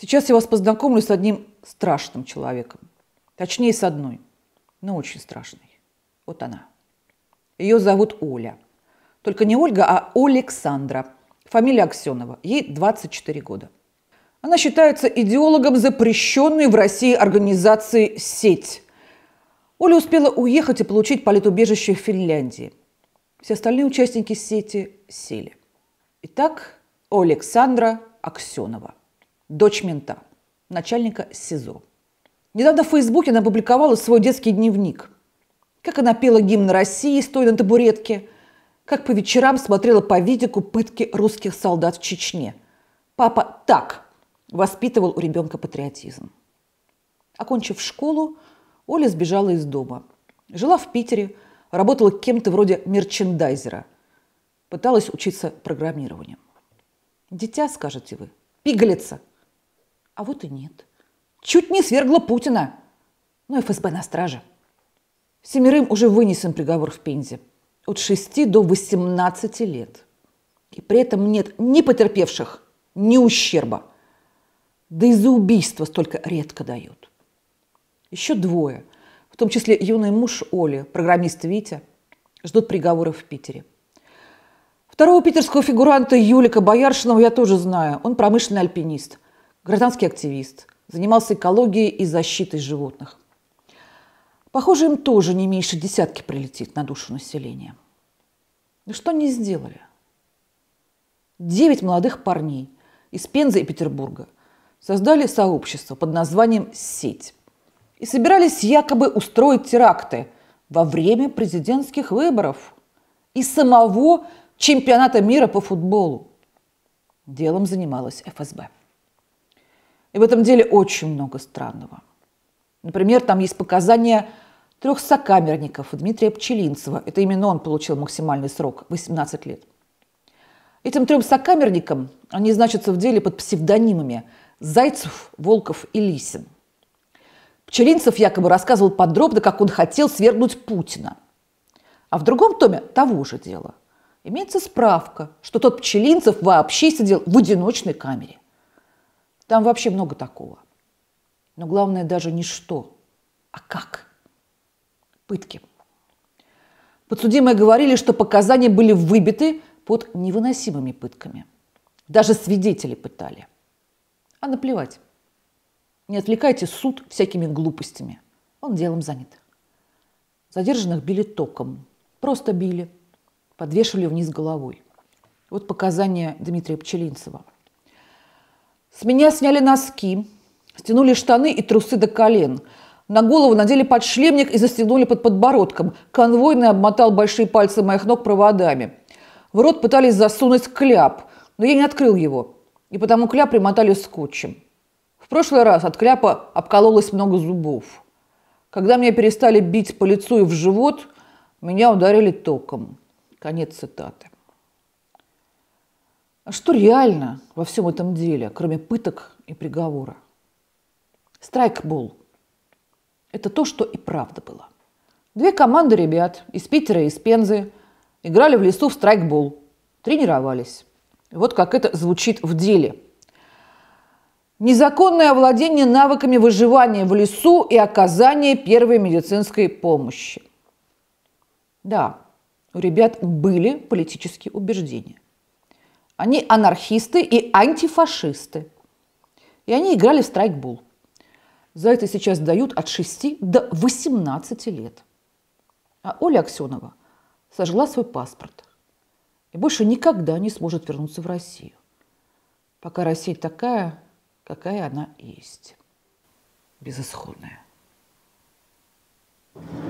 Сейчас я вас познакомлю с одним страшным человеком. Точнее, с одной, но очень страшной. Вот она. Ее зовут Оля. Только не Ольга, а Александра. Фамилия Аксенова. Ей 24 года. Она считается идеологом запрещенной в России организации «Сеть». Оля успела уехать и получить политубежище в Финляндии. Все остальные участники сети сели. Итак, Александра Аксенова – дочь мента, начальника СИЗО. Недавно в Фейсбуке она опубликовала свой детский дневник. Как она пела гимн России, стоя на табуретке, как по вечерам смотрела по видику пытки русских солдат в Чечне. Папа так воспитывал у ребенка патриотизм. Окончив школу, Оля сбежала из дома. Жила в Питере, работала кем-то вроде мерчендайзера. Пыталась учиться программированию. Дитя, скажете вы, пигалица, а вот и нет. Чуть не свергла Путина. но ну, ФСБ на страже. Семерым уже вынесен приговор в Пензе. От 6 до 18 лет. И при этом нет ни потерпевших, ни ущерба. Да и за убийство столько редко дают. Еще двое, в том числе юный муж Оли, программист Витя, ждут приговора в Питере. Второго питерского фигуранта Юлика Бояршинова я тоже знаю. Он промышленный альпинист – гражданский активист, занимался экологией и защитой животных. Похоже, им тоже не меньше десятки прилетит на душу населения. Но ну что они сделали? Девять молодых парней из Пензы и Петербурга создали сообщество под названием «Сеть» и собирались якобы устроить теракты во время президентских выборов и самого чемпионата мира по футболу. Делом занималась ФСБ. И в этом деле очень много странного. Например, там есть показания трех сокамерников Дмитрия Пчелинцева. Это именно он получил максимальный срок – 18 лет. Этим трем сокамерникам они значатся в деле под псевдонимами Зайцев, Волков и Лисин. Пчелинцев якобы рассказывал подробно, как он хотел свергнуть Путина. А в другом томе того же дела. Имеется справка, что тот Пчелинцев вообще сидел в одиночной камере. Там вообще много такого. Но главное даже не что, а как. Пытки. Подсудимые говорили, что показания были выбиты под невыносимыми пытками. Даже свидетели пытали. А наплевать. Не отвлекайте суд всякими глупостями. Он делом занят. Задержанных били током. Просто били. Подвешивали вниз головой. Вот показания Дмитрия Пчелинцева – с меня сняли носки, стянули штаны и трусы до колен. На голову надели подшлемник и застегнули под подбородком. Конвойный обмотал большие пальцы моих ног проводами. В рот пытались засунуть кляп, но я не открыл его. И потому кляп примотали скотчем. В прошлый раз от кляпа обкололось много зубов. Когда меня перестали бить по лицу и в живот, меня ударили током. Конец цитаты. А что реально во всем этом деле, кроме пыток и приговора? Страйкбол – это то, что и правда было. Две команды ребят из Питера и из Пензы играли в лесу в страйкбол, тренировались. Вот как это звучит в деле. Незаконное овладение навыками выживания в лесу и оказание первой медицинской помощи. Да, у ребят были политические убеждения. Они анархисты и антифашисты. И они играли в страйкбол. За это сейчас дают от 6 до 18 лет. А Оля Аксенова сожгла свой паспорт и больше никогда не сможет вернуться в Россию, пока Россия такая, какая она есть, безысходная. thank you